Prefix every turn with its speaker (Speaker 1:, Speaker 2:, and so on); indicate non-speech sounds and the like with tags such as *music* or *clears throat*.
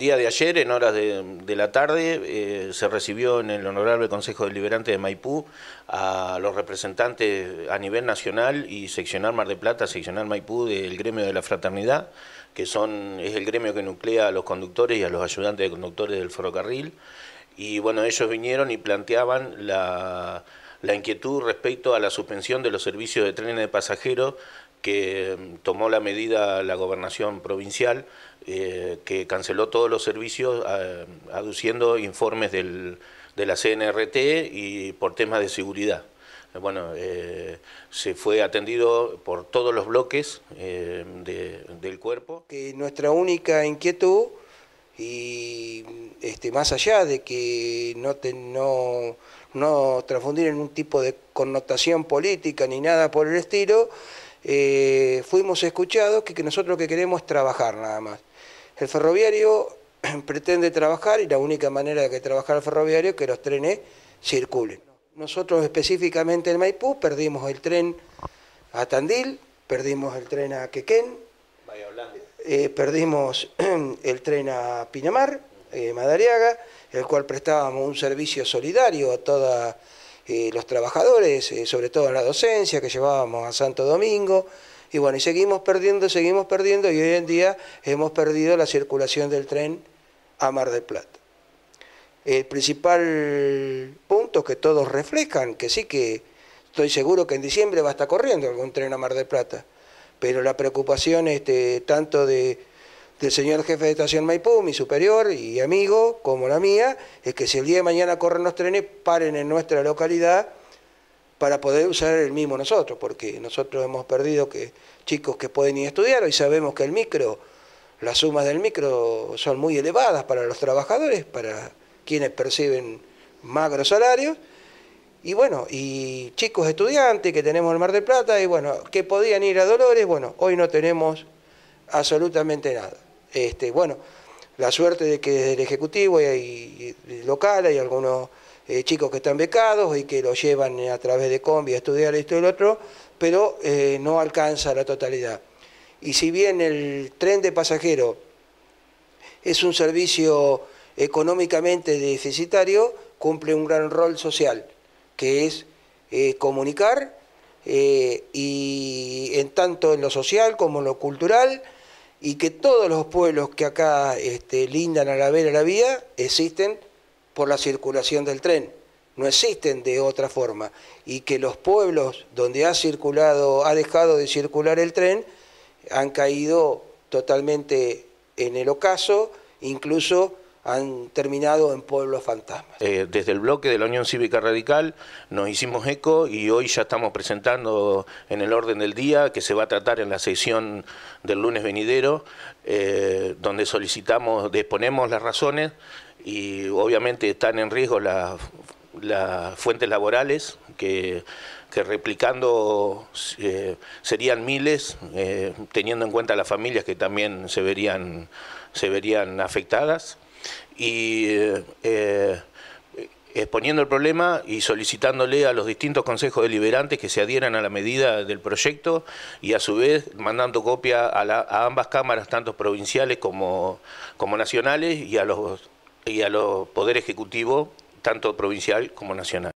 Speaker 1: día de ayer, en horas de, la tarde, eh, se recibió en el Honorable Consejo Deliberante de Maipú a los representantes a nivel nacional y seccional Mar de Plata, seccional Maipú del gremio de la fraternidad, que son, es el gremio que nuclea a los conductores y a los ayudantes de conductores del ferrocarril. Y bueno, ellos vinieron y planteaban la la inquietud respecto a la suspensión de los servicios de trenes de pasajeros que mm, tomó la medida la gobernación provincial, eh, que canceló todos los servicios ah, aduciendo informes de la CNRT y por temas de seguridad. Bueno, eh, se fue atendido por todos los bloques eh, del cuerpo.
Speaker 2: Que nuestra única inquietud, y este, más allá de que no, no no transfundir en un tipo de connotación política ni nada por el estilo, eh, fuimos escuchados que, nosotros lo que queremos es trabajar nada más. El ferroviario *clears throat* pretende trabajar y la única manera de que trabaje el ferroviario es que los trenes circulen. Nosotros específicamente en Maipú perdimos el tren a Tandil, perdimos el tren a Quequén, eh, perdimos *clears throat* el tren a Pinamar, eh, Madariaga, el cual prestábamos un servicio solidario a todos eh, los trabajadores, eh, sobre todo en la docencia, que llevábamos a Santo Domingo. Y bueno, y seguimos perdiendo, seguimos perdiendo, y hoy en día hemos perdido la circulación del tren a Mar del Plata. El principal punto que todos reflejan, que sí que estoy seguro que en diciembre va a estar corriendo algún tren a Mar del Plata, pero la preocupación este, tanto de del señor jefe de estación Maipú, mi superior y amigo, como la mía, es que si el día de mañana corren los trenes, paren en nuestra localidad para poder usar el mismo nosotros, porque nosotros hemos perdido que chicos que pueden ir a estudiar, hoy sabemos que el micro, las sumas del micro son muy elevadas para los trabajadores, para quienes perciben magros salarios, y bueno, y chicos estudiantes que tenemos en Mar del Plata, y bueno, que podían ir a Dolores, bueno, hoy no tenemos absolutamente nada. Este, bueno, la suerte de que desde el Ejecutivo y local, hay algunos eh, chicos que están becados y que los llevan a través de combi a estudiar esto y lo otro, pero eh, no alcanza la totalidad. Y si bien el tren de pasajeros es un servicio económicamente deficitario, cumple un gran rol social, que es eh, comunicar y en tanto en lo social como en lo cultural, y que todos los pueblos que acá este, lindan a la vera la vía existen por la circulación del tren, no existen de otra forma, y que los pueblos donde ha circulado, ha dejado de circular el tren, han caído totalmente en el ocaso, incluso han terminado en pueblos fantasmas.
Speaker 1: Eh, desde el bloque de la Unión Cívica Radical nos hicimos eco y hoy ya estamos presentando en el orden del día que se va a tratar en la sesión del lunes venidero, eh, donde solicitamos, exponemos las razones y obviamente están en riesgo las, fuentes laborales que replicando eh, serían miles, teniendo en cuenta las familias que también se verían, se verían afectadas y eh, eh, exponiendo el problema y solicitándole a los distintos consejos deliberantes que se adhieran a la medida del proyecto y a su vez mandando copia a, a ambas cámaras, tanto provinciales como, como nacionales, y a los y a los poder ejecutivo, tanto provincial como nacional.